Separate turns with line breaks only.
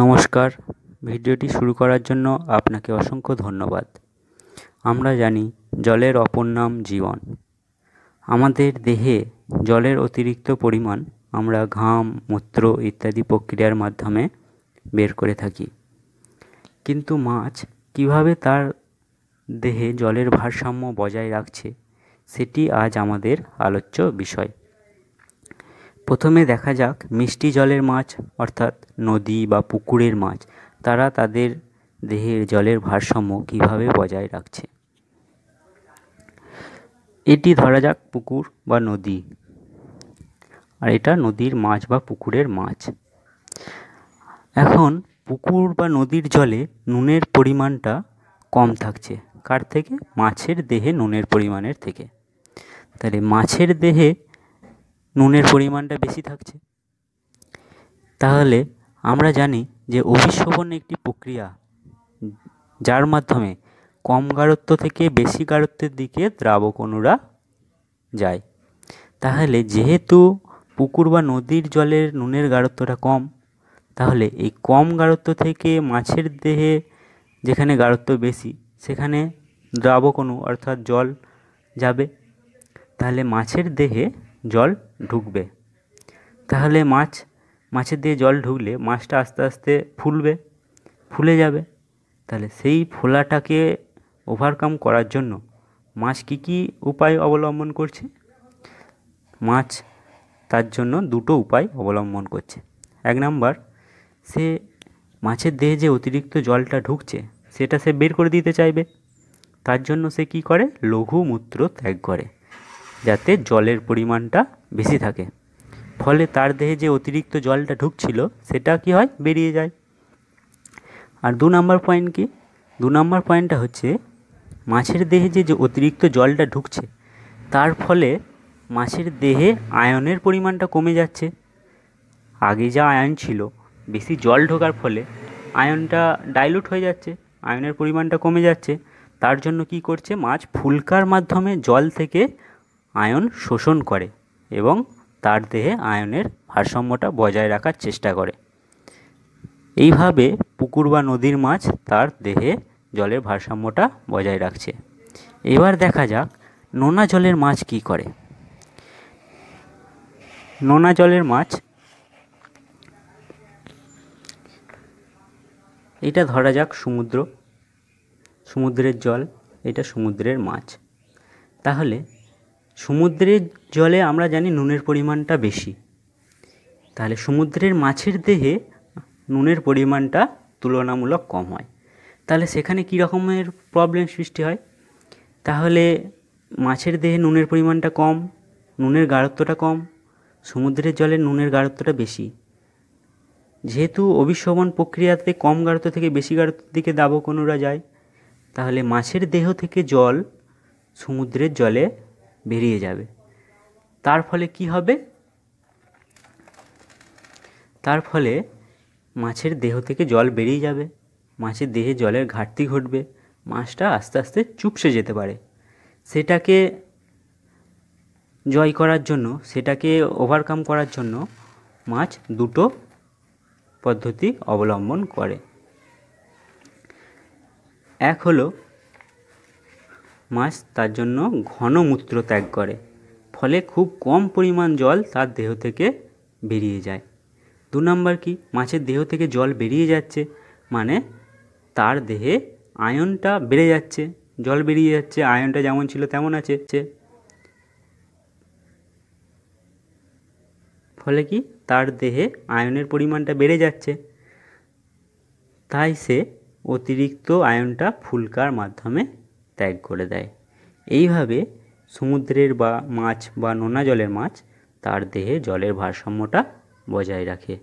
নমস্কার ভিডিওটি শুরু করার জন্য আপনাকে অসংখ্য ধন্যবাদ আমরা জানি জলের অপর নাম জীবন আমাদের দেহে জলের অতিরিক্ত পরিমাণ আমরা ঘাম মূত্র ইত্যাদি প্রক্রিয়ার মাধ্যমে বের করে থাকি কিন্তু মাছ কিভাবে তার দেহে জলের ভারসাম্য বজায় রাখছে সেটি আজ আমাদের আলোচ্য বিষয় প্রথমে দেখা যাক মিষ্টি জলের মাছ অর্থাৎ নদী বা পুকুরের মাছ তারা তাদের দেহের জলের ভারসাম্য কিভাবে বজায় রাখছে এটি ধরা যাক পুকুর বা নদী আর এটা নদীর মাছ বা পুকুরের মাছ এখন পুকুর বা নদীর জলে নুনের পরিমাণটা কম থাকছে কার থেকে মাছের দেহে নুনের পরিমাণের থেকে তাহলে মাছের দেহে নুনের পরিমাণটা বেশি থাকছে তাহলে আমরা জানি যে অভিশোভন একটি প্রক্রিয়া যার মাধ্যমে কম গাঢ়ত্ব থেকে বেশি গাঢ়ত্বের দিকে দ্রাবক অণুরা যায় তাহলে যেহেতু পুকুর বা নদীর জলের নুনের গাঢ়ত্বটা কম তাহলে এই কম গাঢ়ত্ব থেকে মাছের দেহে যেখানে গাঢ়ত্ব বেশি সেখানে দ্রাবক অণু অর্থাৎ জল যাবে তাহলে মাছের দেহে জল ঢুকবে তাহলে মাছ মাছের দিয়ে জল ঢুকলে মাছটা আস্তে আস্তে ফুলবে ফুলে যাবে তাহলে সেই ফোলাটাকে ওভারকাম করার জন্য মাছ কী কী উপায় অবলম্বন করছে মাছ তার জন্য দুটো উপায় অবলম্বন করছে এক নাম্বার সে মাছের দেহে যে অতিরিক্ত জলটা ঢুকছে সেটা সে বের করে দিতে চাইবে তার জন্য সে কি করে লঘু মূত্র ত্যাগ করে যাতে জলের পরিমাণটা বেশি থাকে ফলে তার দেহে যে অতিরিক্ত জলটা ঢুকছিল সেটা কি হয় বেরিয়ে যায় আর দু নম্বর পয়েন্ট কি দু নম্বর পয়েন্টটা হচ্ছে মাছের দেহে যে যে অতিরিক্ত জলটা ঢুকছে তার ফলে মাছের দেহে আয়নের পরিমাণটা কমে যাচ্ছে আগে যা আয়ন ছিল বেশি জল ঢোকার ফলে আয়নটা ডাইলুট হয়ে যাচ্ছে আয়নের পরিমাণটা কমে যাচ্ছে তার জন্য কি করছে মাছ ফুলকার মাধ্যমে জল থেকে আয়ন শোষণ করে এবং তার দেহে আয়নের ভারসাম্যটা বজায় রাখার চেষ্টা করে এইভাবে পুকুর বা নদীর মাছ তার দেহে জলের ভারসাম্যটা বজায় রাখছে এবার দেখা যাক নোনা জলের মাছ কি করে নোনা জলের মাছ এটা ধরা যাক সমুদ্র সমুদ্রের জল এটা সমুদ্রের মাছ তাহলে সমুদ্রের জলে আমরা জানি নুনের পরিমাণটা বেশি তাহলে সমুদ্রের মাছের দেহে নুনের পরিমাণটা তুলনামূলক কম হয় তাহলে সেখানে কী রকমের প্রবলেম সৃষ্টি হয় তাহলে মাছের দেহে নুনের পরিমাণটা কম নুনের গাঢ়ত্বটা কম সমুদ্রের জলে নুনের গাঢ়ত্বটা বেশি যেহেতু অভিশোভন প্রক্রিয়াতে কম গাঢ়ত্ব থেকে বেশি গাঢ়ত্বের দিকে দাবকনুরা যায় তাহলে মাছের দেহ থেকে জল সমুদ্রের জলে বেরিয়ে যাবে তার ফলে কি হবে তার ফলে মাছের দেহ থেকে জল বেরিয়ে যাবে মাছের দেহে জলের ঘাটতি ঘটবে মাছটা আস্তে আস্তে চুপসে যেতে পারে সেটাকে জয় করার জন্য সেটাকে ওভারকাম করার জন্য মাছ দুটো পদ্ধতি অবলম্বন করে এক হলো মাছ তার জন্য ঘন মূত্র ত্যাগ করে ফলে খুব কম পরিমাণ জল তার দেহ থেকে বেরিয়ে যায় দু নম্বর কি মাছের দেহ থেকে জল বেরিয়ে যাচ্ছে মানে তার দেহে আয়নটা বেড়ে যাচ্ছে জল বেরিয়ে যাচ্ছে আয়নটা যেমন ছিল তেমন আছে ফলে কি তার দেহে আয়নের পরিমাণটা বেড়ে যাচ্ছে তাই সে অতিরিক্ত আয়নটা ফুলকার মাধ্যমে ত্যাগ করে দেয় এইভাবে সমুদ্রের বা মাছ বা নোনা জলের মাছ তার দেহে জলের ভারসাম্যটা বজায় রাখে